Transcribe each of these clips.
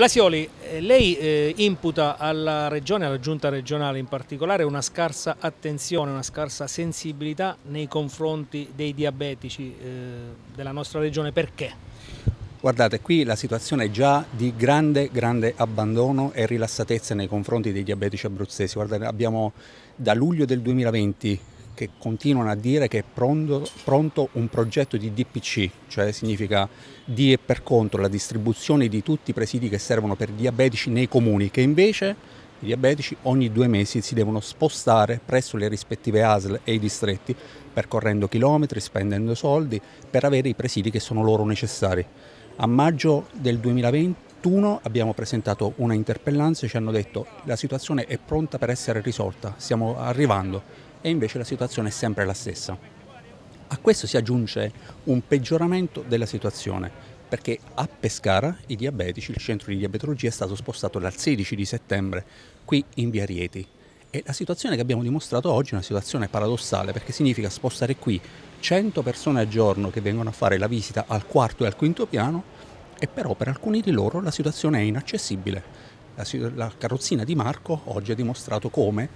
Blasioli, eh, lei eh, imputa alla Regione, alla Giunta regionale in particolare, una scarsa attenzione, una scarsa sensibilità nei confronti dei diabetici eh, della nostra Regione. Perché? Guardate, qui la situazione è già di grande, grande abbandono e rilassatezza nei confronti dei diabetici abruzzesi. Guardate, abbiamo da luglio del 2020 che continuano a dire che è pronto, pronto, un progetto di DPC, cioè significa di e per contro la distribuzione di tutti i presidi che servono per diabetici nei comuni, che invece i diabetici ogni due mesi si devono spostare presso le rispettive ASL e i distretti, percorrendo chilometri, spendendo soldi, per avere i presidi che sono loro necessari. A maggio del 2020 abbiamo presentato una interpellanza e ci hanno detto che la situazione è pronta per essere risolta, stiamo arrivando e invece la situazione è sempre la stessa. A questo si aggiunge un peggioramento della situazione, perché a Pescara i diabetici, il centro di diabetologia è stato spostato dal 16 di settembre qui in via Rieti. E la situazione che abbiamo dimostrato oggi è una situazione paradossale perché significa spostare qui 100 persone al giorno che vengono a fare la visita al quarto e al quinto piano e però per alcuni di loro la situazione è inaccessibile. La, la carrozzina di Marco oggi ha dimostrato come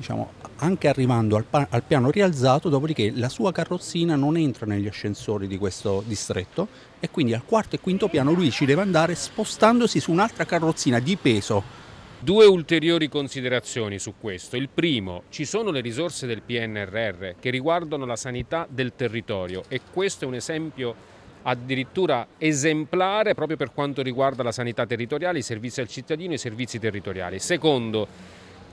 diciamo, anche arrivando al, al, piano rialzato, dopodiché la sua carrozzina non entra negli ascensori di questo distretto e quindi al quarto e quinto piano lui ci deve andare spostandosi su un'altra carrozzina di peso. Due ulteriori considerazioni su questo. Il primo, ci sono le risorse del PNRR che riguardano la sanità del territorio e questo è un esempio addirittura esemplare proprio per quanto riguarda la sanità territoriale, i servizi al cittadino e i servizi territoriali. Secondo,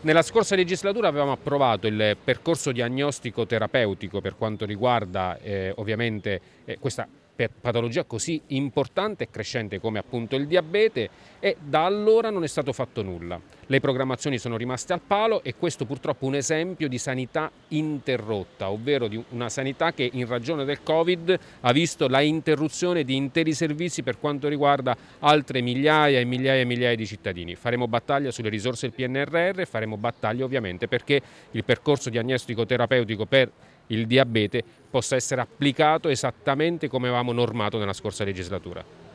nella scorsa legislatura avevamo approvato il percorso diagnostico terapeutico per quanto riguarda eh, ovviamente eh, questa patologia così importante e crescente come appunto il diabete e da allora non è stato fatto nulla. Le programmazioni sono rimaste al palo e questo purtroppo è un esempio di sanità interrotta, ovvero di una sanità che in ragione del Covid ha visto la interruzione di interi servizi per quanto riguarda altre migliaia e migliaia e migliaia di cittadini. Faremo battaglia sulle risorse del PNRR, faremo battaglia ovviamente perché il percorso diagnostico terapeutico per il diabete possa essere applicato esattamente come avevamo normato nella scorsa legislatura.